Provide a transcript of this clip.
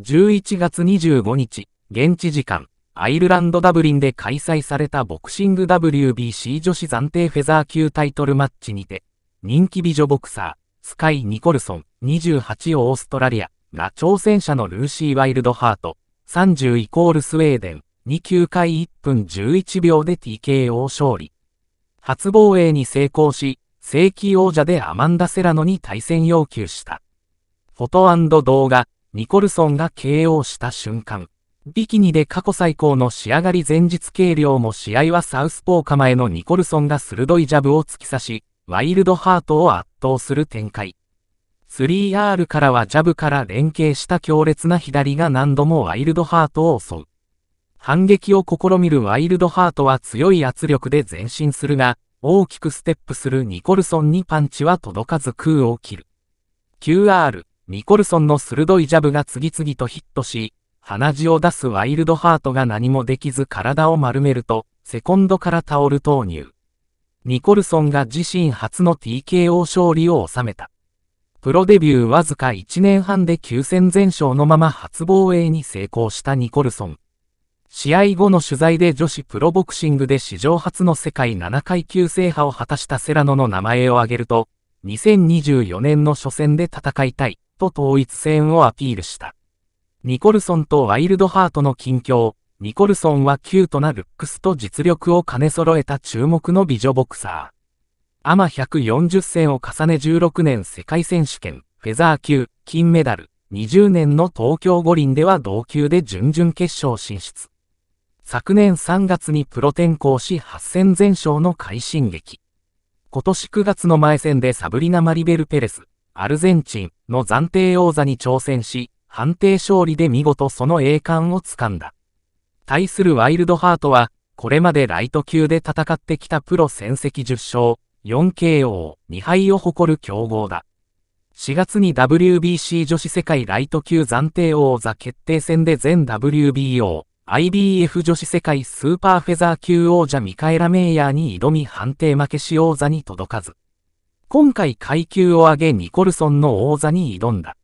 11月25日、現地時間、アイルランド・ダブリンで開催されたボクシング WBC 女子暫定フェザー級タイトルマッチにて、人気美女ボクサー、スカイ・ニコルソン、28をオーストラリア、が挑戦者のルーシー・ワイルドハート、30イコールスウェーデン、2 9回1分11秒で TKO 勝利。初防衛に成功し、正規王者でアマンダ・セラノに対戦要求した。フォト動画、ニコルソンが KO した瞬間、ビキニで過去最高の仕上がり前日計量も試合はサウスポー構えのニコルソンが鋭いジャブを突き刺し、ワイルドハートを圧倒する展開。3R からはジャブから連携した強烈な左が何度もワイルドハートを襲う。反撃を試みるワイルドハートは強い圧力で前進するが、大きくステップするニコルソンにパンチは届かず空を切る。QR ニコルソンの鋭いジャブが次々とヒットし、鼻血を出すワイルドハートが何もできず体を丸めると、セコンドからタオル投入。ニコルソンが自身初の TKO 勝利を収めた。プロデビューわずか1年半で9戦全勝のまま初防衛に成功したニコルソン。試合後の取材で女子プロボクシングで史上初の世界7階級制覇を果たしたセラノの名前を挙げると、2024年の初戦で戦いたい。と統一戦をアピールした。ニコルソンとワイルドハートの近況、ニコルソンはキュートなルックスと実力を兼ね揃えた注目の美女ボクサー。アマ140戦を重ね16年世界選手権、フェザー級、金メダル、20年の東京五輪では同級で準々決勝進出。昨年3月にプロ転向し8戦全勝の快進撃。今年9月の前戦でサブリナ・マリベル・ペレス、アルゼンチンの暫定王座に挑戦し、判定勝利で見事その栄冠をつかんだ。対するワイルドハートは、これまでライト級で戦ってきたプロ戦績10勝、4KO2 敗を誇る強豪だ。4月に WBC 女子世界ライト級暫定王座決定戦で全 WBO、IBF 女子世界スーパーフェザー級王者ミカエラ・メイヤーに挑み判定負けし王座に届かず。今回階級を上げニコルソンの王座に挑んだ。